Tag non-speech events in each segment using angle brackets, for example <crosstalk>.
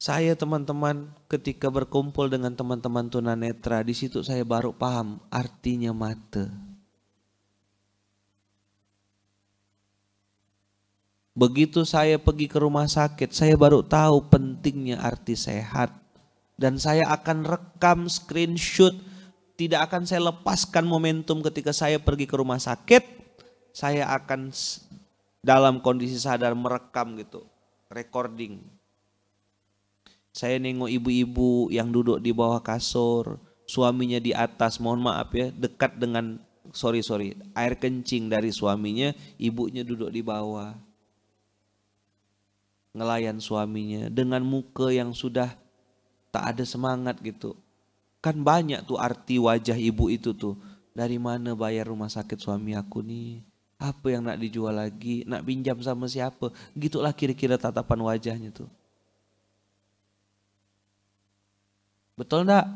Saya teman-teman ketika berkumpul dengan teman-teman tunanetra di situ saya baru paham artinya mata. Begitu saya pergi ke rumah sakit, saya baru tahu pentingnya arti sehat. Dan saya akan rekam screenshot, tidak akan saya lepaskan momentum ketika saya pergi ke rumah sakit. Saya akan dalam kondisi sadar merekam gitu, recording saya nengok ibu-ibu yang duduk di bawah kasur, suaminya di atas, mohon maaf ya, dekat dengan sorry sorry, air kencing dari suaminya, ibunya duduk di bawah. Ngelayan suaminya dengan muka yang sudah tak ada semangat gitu. Kan banyak tuh arti wajah ibu itu tuh. Dari mana bayar rumah sakit suami aku nih? apa yang nak dijual lagi, nak pinjam sama siapa. Gitulah kira-kira tatapan wajahnya tuh. Betul enggak?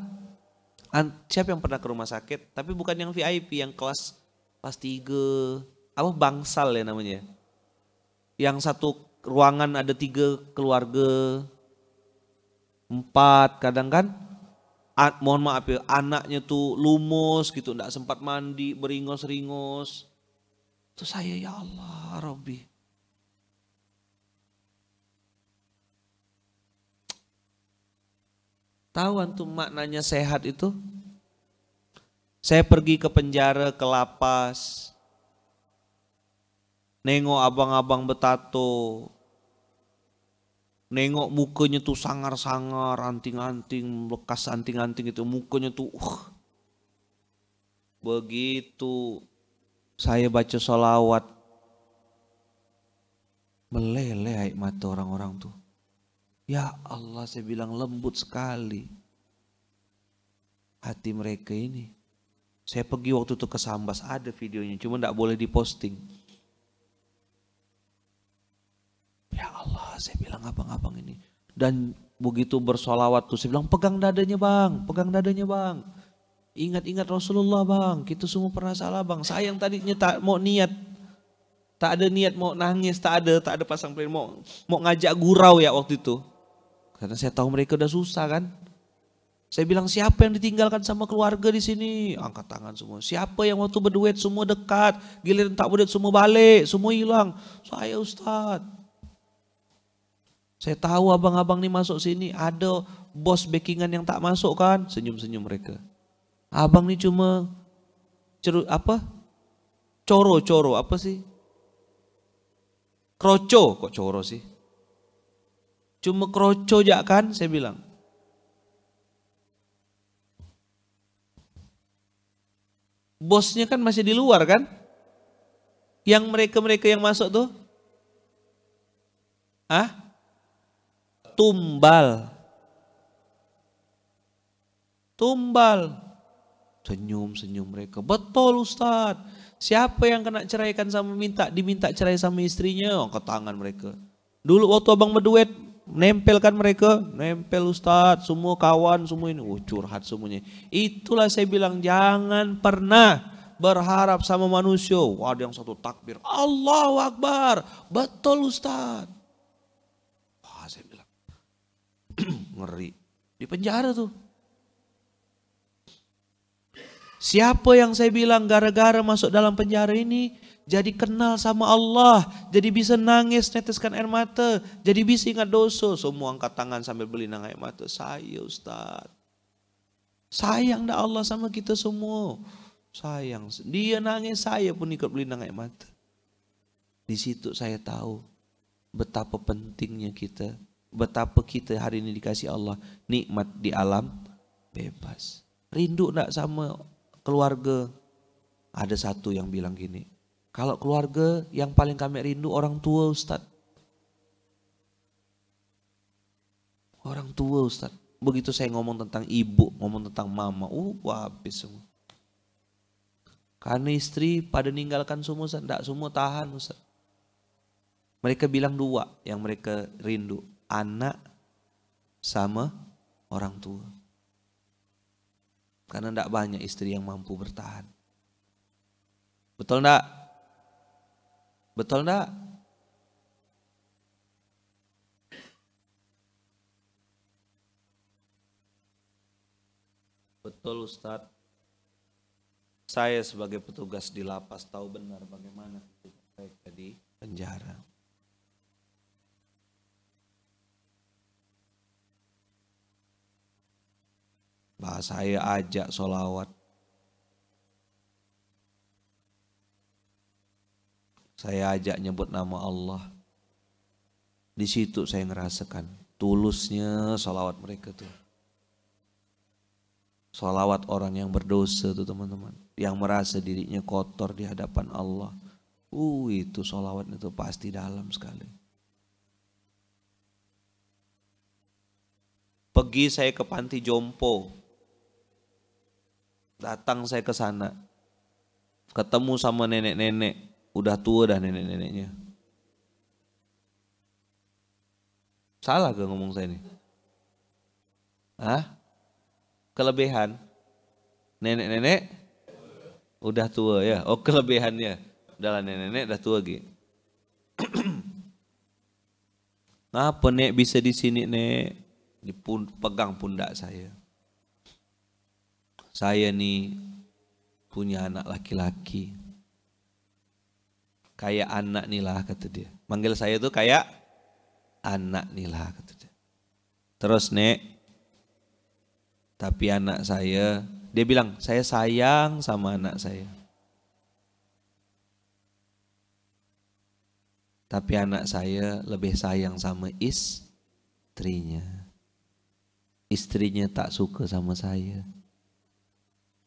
Siapa yang pernah ke rumah sakit? Tapi bukan yang VIP, yang kelas kelas 3, apa bangsal ya namanya? Yang satu ruangan ada tiga keluarga, empat kadang kan A, mohon maaf ya anaknya tuh lumus gitu nggak sempat mandi beringos-ringos terus saya ya Allah Robby. Tahu antum maknanya sehat itu? Saya pergi ke penjara, ke lapas. Nengok abang-abang betato. Nengok mukanya tuh sangar-sangar, anting-anting, bekas anting-anting itu. Mukanya tuh uh. Begitu saya baca sholawat Meleleh air mata orang-orang tuh. Ya Allah saya bilang lembut sekali hati mereka ini. Saya pergi waktu itu ke Sambas ada videonya cuma tidak boleh diposting. Ya Allah saya bilang abang-abang ini. Dan begitu bersolawat tuh saya bilang pegang dadanya bang, pegang dadanya bang. Ingat-ingat Rasulullah bang, kita semua pernah salah bang. Sayang tadinya tak mau niat tak ada niat mau nangis, tak ada, tak ada pasang pelin, mau mau ngajak gurau ya waktu itu. Karena saya tahu mereka udah susah kan. Saya bilang siapa yang ditinggalkan sama keluarga di sini? Angkat tangan semua. Siapa yang waktu berduet semua dekat, giliran tak berduet semua balik, semua hilang. Saya Ustaz. Saya tahu abang-abang ini masuk sini ada bos backingan yang tak masuk kan? Senyum-senyum mereka. Abang ini cuma ceru apa? Coro-coro apa sih? Kroco kok coro sih? Cuma kroco kan, saya bilang. Bosnya kan masih di luar kan? Yang mereka-mereka yang masuk tuh? Ah? Tumbal. Tumbal. Senyum-senyum mereka. Betul Ustaz. Siapa yang kena ceraikan sama minta, diminta cerai sama istrinya? Angkat oh, tangan mereka. Dulu waktu abang berduet, nempelkan mereka, nempel ustadz, semua kawan, semua ini, oh, curhat semuanya. Itulah saya bilang jangan pernah berharap sama manusia. Wah, ada yang satu takbir, Allah Akbar, betul ustadz. Wah, saya bilang <clears throat> ngeri, di penjara tuh. Siapa yang saya bilang gara-gara masuk dalam penjara ini jadi kenal sama Allah, jadi bisa nangis neteskan air mata, jadi bisa ingat dosa, semua angkat tangan sambil beli air mata. Saya Ustaz. Sayang dah Allah sama kita semua. Sayang. Dia nangis, saya pun ikut beli air mata. Di situ saya tahu betapa pentingnya kita, betapa kita hari ini dikasih Allah nikmat di alam bebas. Rindu nak sama keluarga. Ada satu yang bilang gini, Kalau keluarga yang paling kami rindu orang tua Ustaz. Orang tua Ustaz. Begitu saya ngomong tentang ibu, ngomong tentang mama, uh habis semua. Karena istri pada ninggalkan semua Ustaz, tidak semua tahan Ustaz. Mereka bilang dua yang mereka rindu, anak sama orang tua. Karena tidak banyak istri yang mampu bertahan. Betul tidak? Betul enggak? Betul Ustadz. Saya sebagai petugas di lapas tahu benar bagaimana saya di penjara. Bahasa saya ajak solawat. saya ajak nyebut nama Allah. Di situ saya ngerasakan tulusnya salawat mereka tuh. Salawat orang yang berdosa tuh teman-teman. Yang merasa dirinya kotor di hadapan Allah. Uh itu salawat itu pasti dalam sekali. Pergi saya ke panti jompo. Datang saya ke sana. Ketemu sama nenek-nenek udah tua dah nenek-neneknya. Salah ke ngomong saya ini? Hah? Kelebihan? Nenek-nenek? Udah tua ya? Oh kelebihannya. adalah nenek-nenek udah tua gitu. <clears throat> nah nek bisa di sini nek? Dipun, pegang pundak saya. Saya nih punya anak laki-laki kayak anak nih lah kata dia. Manggil saya tuh kayak anak nih lah kata dia. Terus nek, tapi anak saya, dia bilang saya sayang sama anak saya. Tapi anak saya lebih sayang sama istrinya. Istrinya tak suka sama saya.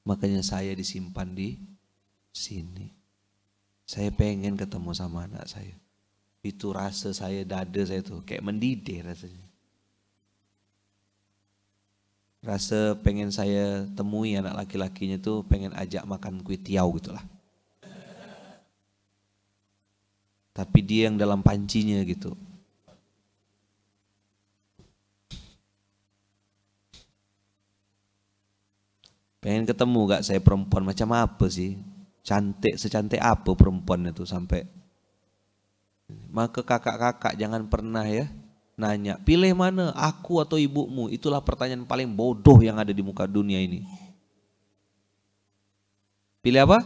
Makanya saya disimpan di sini. Saya pengen ketemu sama anak saya. Itu rasa saya, dada saya tuh kayak mendidih rasanya. Rasa pengen saya temui anak laki-lakinya tuh pengen ajak makan kue tiaw gitulah. Tapi dia yang dalam pancinya gitu. Pengen ketemu gak saya perempuan macam apa sih? cantik secantik apa perempuan itu sampai maka kakak-kakak jangan pernah ya nanya pilih mana aku atau ibumu itulah pertanyaan paling bodoh yang ada di muka dunia ini pilih apa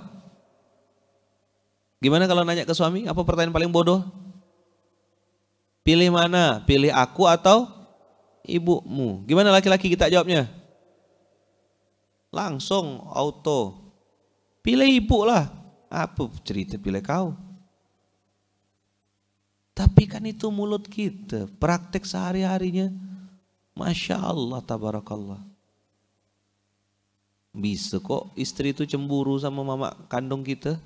gimana kalau nanya ke suami apa pertanyaan paling bodoh pilih mana pilih aku atau ibumu gimana laki-laki kita jawabnya langsung auto Pilih ibu lah. Apa cerita pilih kau? Tapi kan itu mulut kita, praktek sehari-harinya. Masya Allah, tabarakallah. Bisa kok istri itu cemburu sama mama kandung kita?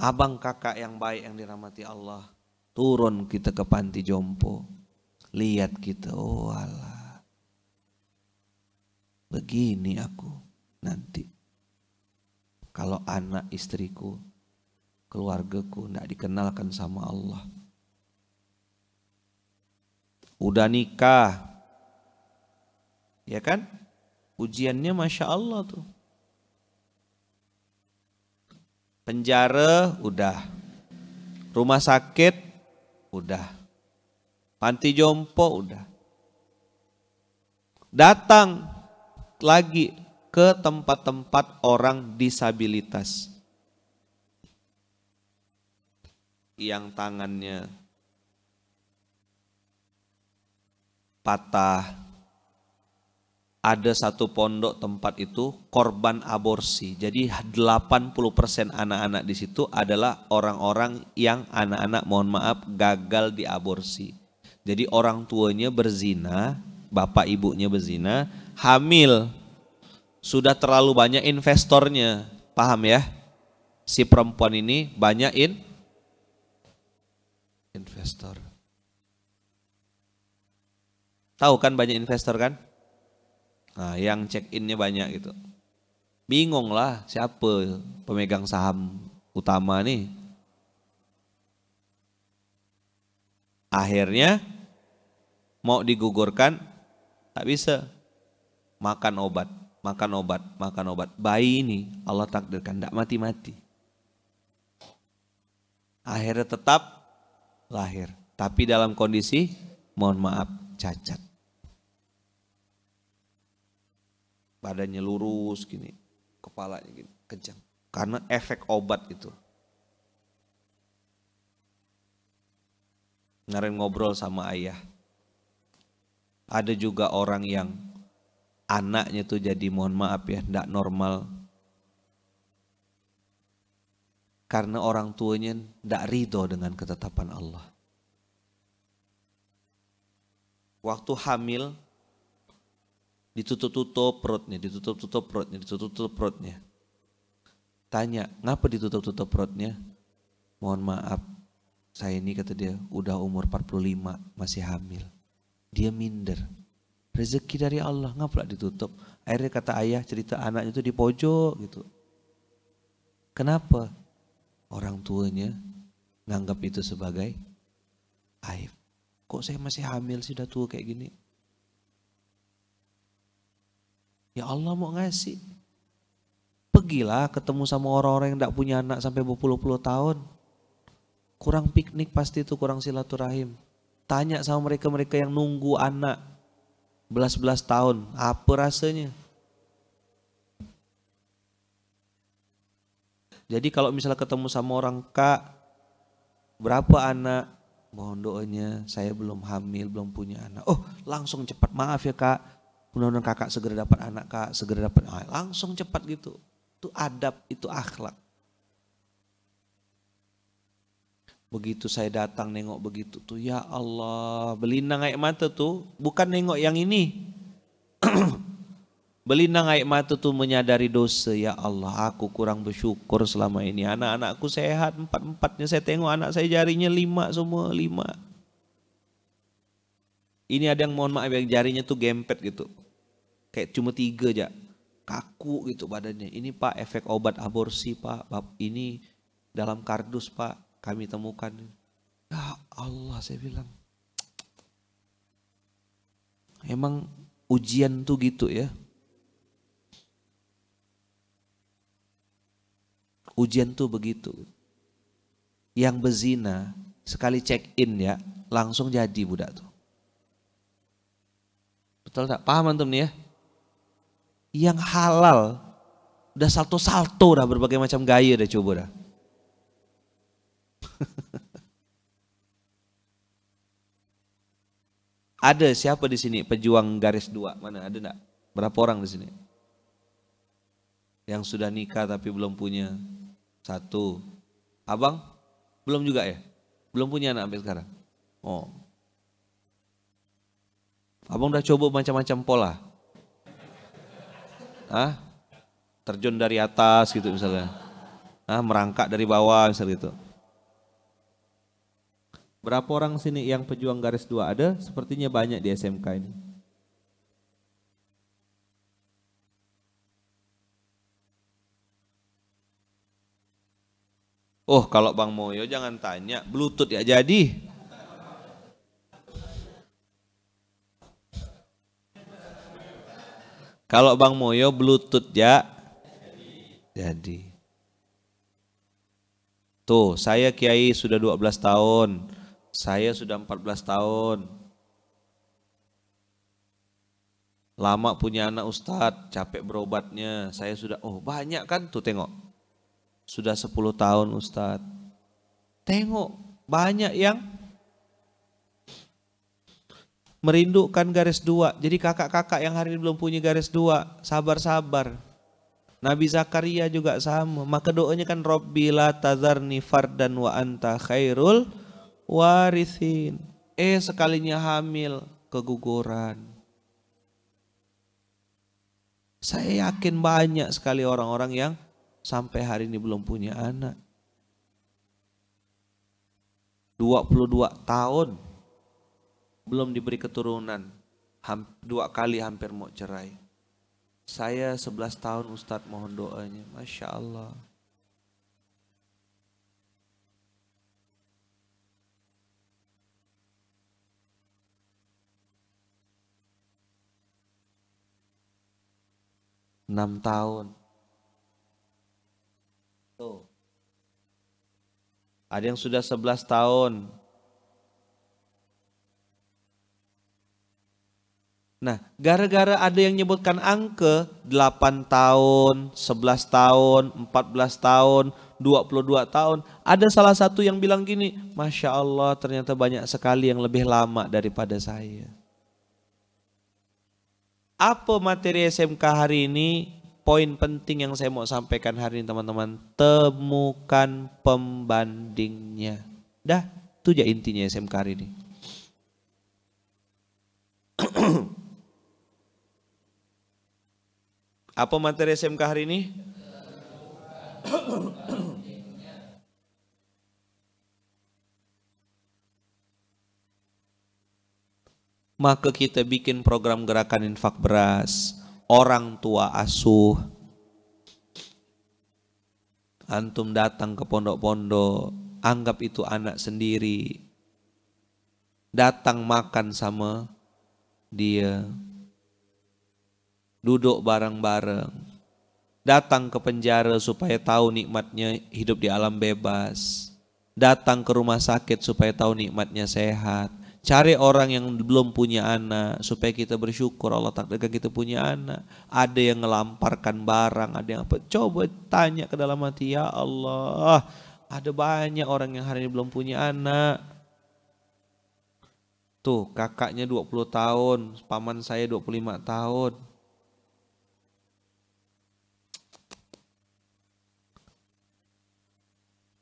Abang kakak yang baik yang dirahmati Allah turun kita ke panti jompo lihat kita oh Allah begini aku nanti kalau anak istriku keluargaku tidak dikenalkan sama Allah udah nikah ya kan ujiannya masya Allah tuh penjara udah rumah sakit udah Panti jompo udah. Datang lagi ke tempat-tempat orang disabilitas. Yang tangannya patah. Ada satu pondok tempat itu korban aborsi. Jadi 80% anak-anak di situ adalah orang-orang yang anak-anak mohon maaf gagal diaborsi. Jadi orang tuanya berzina, bapak ibunya berzina, hamil. Sudah terlalu banyak investornya. Paham ya? Si perempuan ini banyak investor. Tahu kan banyak investor kan? Nah, yang check innya banyak gitu. Bingung lah siapa pemegang saham utama nih Akhirnya mau digugurkan tak bisa. Makan obat, makan obat, makan obat. Bayi ini Allah takdirkan tidak mati-mati. Akhirnya tetap lahir, tapi dalam kondisi mohon maaf cacat. Badannya lurus gini, kepalanya gini, kejang karena efek obat itu. Kemarin ngobrol sama ayah. Ada juga orang yang anaknya tuh jadi mohon maaf ya, tidak normal. Karena orang tuanya tidak ridho dengan ketetapan Allah. Waktu hamil, ditutup-tutup perutnya, ditutup-tutup perutnya, ditutup-tutup perutnya. Tanya, ngapa ditutup-tutup perutnya? Mohon maaf, saya ini kata dia udah umur 45 masih hamil. Dia minder. Rezeki dari Allah nggak pula ditutup? Akhirnya kata ayah cerita anaknya itu di pojok gitu. Kenapa? Orang tuanya nganggap itu sebagai aib. Kok saya masih hamil sih udah tua kayak gini? Ya Allah mau ngasih. Pergilah ketemu sama orang-orang yang tidak punya anak sampai berpuluh-puluh tahun kurang piknik pasti itu kurang silaturahim. Tanya sama mereka-mereka yang nunggu anak belas-belas tahun, apa rasanya? Jadi kalau misalnya ketemu sama orang kak, berapa anak? Mohon doanya, saya belum hamil, belum punya anak. Oh, langsung cepat maaf ya kak. Mudah-mudahan kakak segera dapat anak kak, segera dapat anak. Ah, langsung cepat gitu. Itu adab, itu akhlak. Begitu saya datang nengok begitu tuh ya Allah belinang air mata tuh bukan nengok yang ini. <clears throat> belinang air mata tuh menyadari dosa ya Allah aku kurang bersyukur selama ini. Anak-anakku sehat empat-empatnya saya tengok anak saya jarinya lima semua lima. Ini ada yang mohon maaf yang jarinya tuh gempet gitu. Kayak cuma tiga aja kaku gitu badannya. Ini pak efek obat aborsi pak, ini dalam kardus pak kami temukan. Ya Allah saya bilang. Emang ujian tuh gitu ya. Ujian tuh begitu. Yang bezina sekali check in ya langsung jadi budak tuh. Betul tak? Paham antum nih ya? Yang halal udah salto-salto dah berbagai macam gaya dah coba dah. Ada siapa di sini pejuang garis dua? Mana ada enggak? Berapa orang di sini? Yang sudah nikah tapi belum punya satu. Abang belum juga ya? Belum punya anak sampai sekarang. Oh. Abang udah coba macam-macam pola. Hah? Terjun dari atas gitu misalnya. Nah, merangkak dari bawah misalnya gitu. Berapa orang sini yang pejuang garis dua ada? Sepertinya banyak di SMK ini. Oh kalau Bang Moyo jangan tanya, Bluetooth ya jadi. Kalau Bang Moyo Bluetooth ya jadi. Tuh, saya kiai sudah 12 tahun. Saya sudah 14 tahun. Lama punya anak Ustad, capek berobatnya. Saya sudah, oh banyak kan tuh tengok. Sudah 10 tahun Ustad, Tengok, banyak yang merindukan garis dua. Jadi kakak-kakak yang hari ini belum punya garis dua, sabar-sabar. Nabi Zakaria juga sama. Maka doanya kan Robbila tazarni fardan wa anta khairul warisin Eh sekalinya hamil keguguran. Saya yakin banyak sekali orang-orang yang sampai hari ini belum punya anak. 22 tahun belum diberi keturunan. Dua kali hampir mau cerai. Saya 11 tahun Ustadz mohon doanya. Masya Allah. 6 tahun. Tuh. Ada yang sudah 11 tahun. Nah, gara-gara ada yang nyebutkan angka 8 tahun, 11 tahun, 14 tahun, 22 tahun, ada salah satu yang bilang gini, Masya Allah ternyata banyak sekali yang lebih lama daripada saya. Apa materi SMK hari ini? Poin penting yang saya mau sampaikan hari ini teman-teman. Temukan pembandingnya. Dah, itu aja intinya SMK hari ini. Apa materi SMK hari ini? maka kita bikin program gerakan infak beras, orang tua asuh. Antum datang ke pondok-pondok, anggap itu anak sendiri. Datang makan sama dia. Duduk bareng-bareng. Datang ke penjara supaya tahu nikmatnya hidup di alam bebas. Datang ke rumah sakit supaya tahu nikmatnya sehat Cari orang yang belum punya anak supaya kita bersyukur Allah takdirkan kita punya anak. Ada yang ngelamparkan barang, ada yang apa. Coba tanya ke dalam hati ya Allah. Ada banyak orang yang hari ini belum punya anak. Tuh kakaknya 20 tahun, paman saya 25 tahun.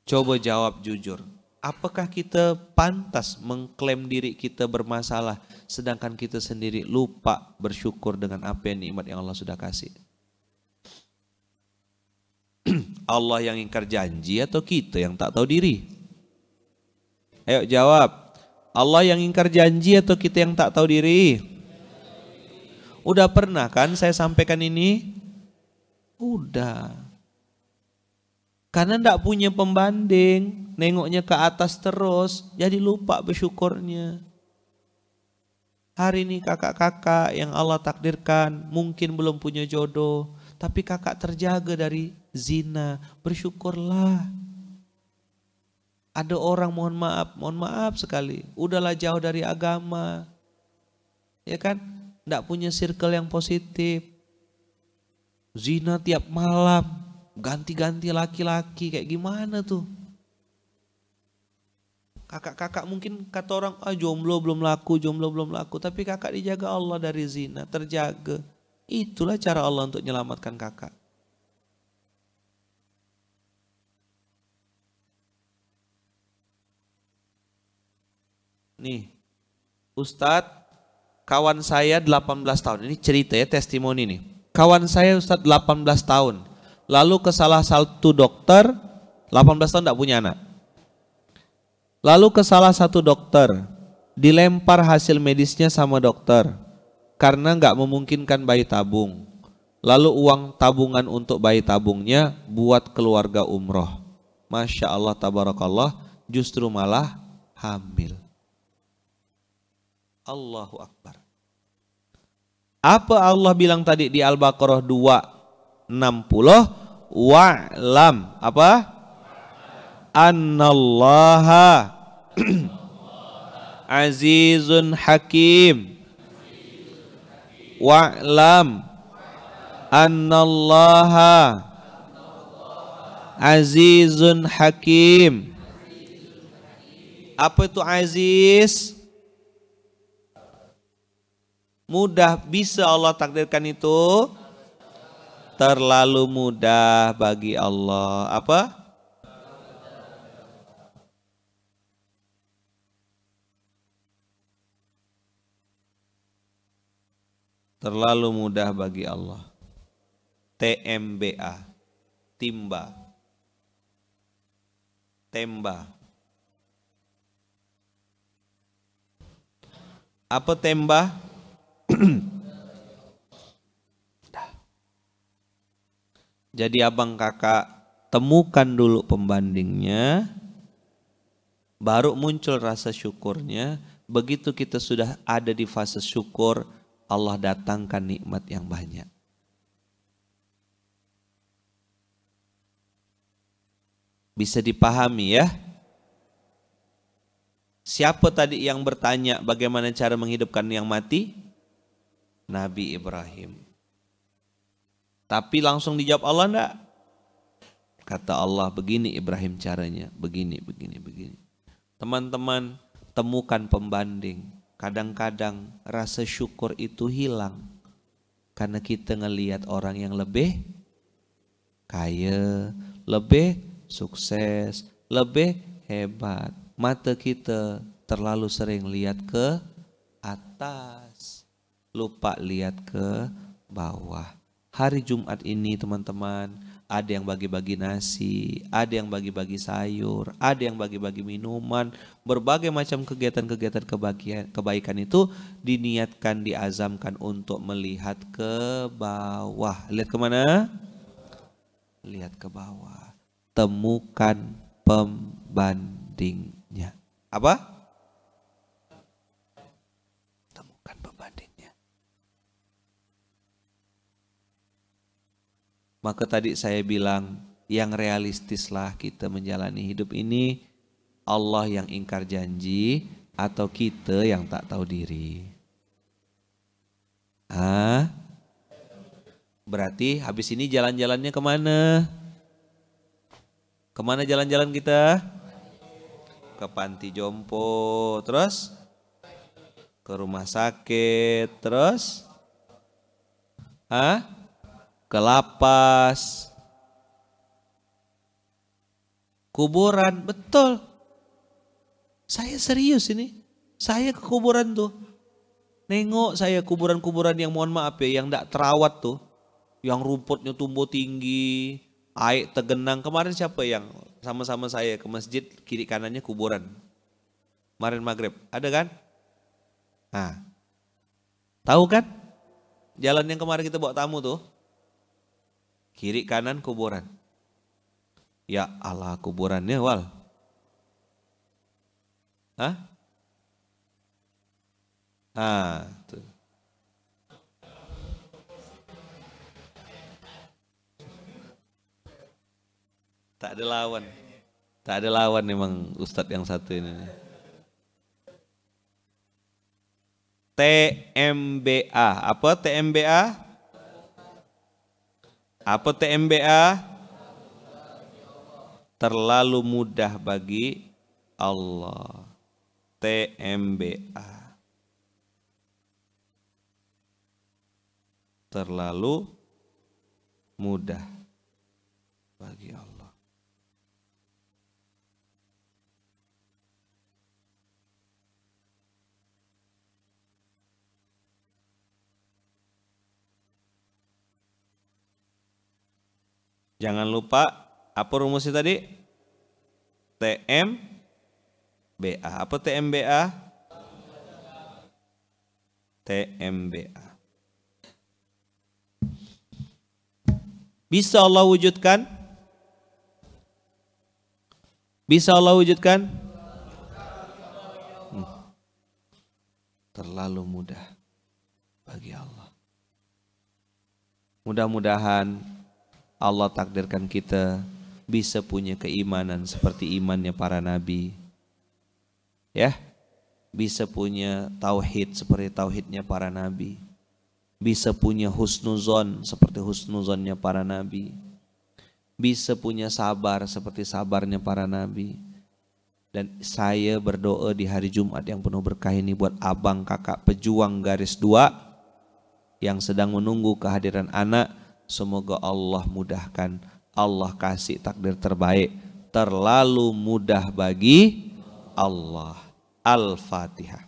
Coba jawab jujur. Apakah kita pantas mengklaim diri kita bermasalah sedangkan kita sendiri lupa bersyukur dengan apa yang nikmat yang Allah sudah kasih? <clears throat> Allah yang ingkar janji atau kita yang tak tahu diri? Ayo jawab. Allah yang ingkar janji atau kita yang tak tahu diri? Udah pernah kan saya sampaikan ini? Udah. Karena tidak punya pembanding, nengoknya ke atas terus, jadi lupa bersyukurnya. Hari ini kakak-kakak yang Allah takdirkan mungkin belum punya jodoh, tapi kakak terjaga dari zina, bersyukurlah. Ada orang mohon maaf, mohon maaf sekali, udahlah jauh dari agama. Ya kan? Tidak punya circle yang positif. Zina tiap malam, ganti-ganti laki-laki kayak gimana tuh? Kakak-kakak mungkin kata orang ah jomblo belum laku, jomblo belum laku, tapi kakak dijaga Allah dari zina, terjaga. Itulah cara Allah untuk menyelamatkan kakak. Nih, Ustadz, kawan saya 18 tahun. Ini cerita ya, testimoni nih. Kawan saya Ustadz 18 tahun lalu ke salah satu dokter 18 tahun tidak punya anak lalu ke salah satu dokter dilempar hasil medisnya sama dokter karena nggak memungkinkan bayi tabung lalu uang tabungan untuk bayi tabungnya buat keluarga umroh Masya Allah tabarakallah justru malah hamil Allahu Akbar apa Allah bilang tadi di Al-Baqarah 2 60 wa'lam apa annallaha <clears throat> azizun hakim wa'lam annallaha azizun hakim apa itu aziz mudah bisa Allah takdirkan itu terlalu mudah bagi Allah. Apa? Terlalu mudah bagi Allah. TMBA, timba, temba. Apa temba? <clears throat> Jadi abang kakak temukan dulu pembandingnya, baru muncul rasa syukurnya. Begitu kita sudah ada di fase syukur, Allah datangkan nikmat yang banyak. Bisa dipahami ya? Siapa tadi yang bertanya bagaimana cara menghidupkan yang mati? Nabi Ibrahim. Tapi langsung dijawab Allah enggak? Kata Allah begini Ibrahim caranya, begini, begini, begini. Teman-teman temukan pembanding. Kadang-kadang rasa syukur itu hilang karena kita ngelihat orang yang lebih kaya, lebih sukses, lebih hebat. Mata kita terlalu sering lihat ke atas, lupa lihat ke bawah hari Jumat ini teman-teman ada yang bagi-bagi nasi, ada yang bagi-bagi sayur, ada yang bagi-bagi minuman, berbagai macam kegiatan-kegiatan kebaikan itu diniatkan, diazamkan untuk melihat ke bawah. Lihat kemana? Lihat ke bawah. Temukan pembandingnya. Apa? Maka tadi saya bilang yang realistislah kita menjalani hidup ini Allah yang ingkar janji atau kita yang tak tahu diri. Ah, berarti habis ini jalan-jalannya kemana? Kemana jalan-jalan kita? Ke panti jompo, terus ke rumah sakit, terus? Ah? ke lapas, kuburan, betul. Saya serius ini, saya ke kuburan tuh. Nengok saya kuburan-kuburan yang mohon maaf ya, yang tidak terawat tuh. Yang rumputnya tumbuh tinggi, air tergenang Kemarin siapa yang sama-sama saya ke masjid, kiri kanannya kuburan. Kemarin maghrib, ada kan? Nah, tahu kan? Jalan yang kemarin kita bawa tamu tuh, Kiri kanan kuburan. Ya Allah kuburannya wal. Hah? Ah, tuh. Tak ada lawan. Tak ada lawan memang Ustadz yang satu ini. TMBA. Apa TMBA? Apa TMBA? Terlalu mudah bagi Allah. TMBA. Terlalu mudah bagi Allah. Jangan lupa apa rumusnya tadi? TMBA. Apa TMBA? TMBA. Bisa Allah wujudkan? Bisa Allah wujudkan? Hmm. Terlalu mudah bagi Allah. Mudah-mudahan Allah takdirkan kita bisa punya keimanan seperti imannya para nabi. Ya, bisa punya tauhid seperti tauhidnya para nabi. Bisa punya husnuzon seperti husnuzonnya para nabi. Bisa punya sabar seperti sabarnya para nabi. Dan saya berdoa di hari Jumat yang penuh berkah ini buat abang kakak pejuang garis dua yang sedang menunggu kehadiran anak Semoga Allah mudahkan, Allah kasih takdir terbaik. Terlalu mudah bagi Allah. Al-Fatihah.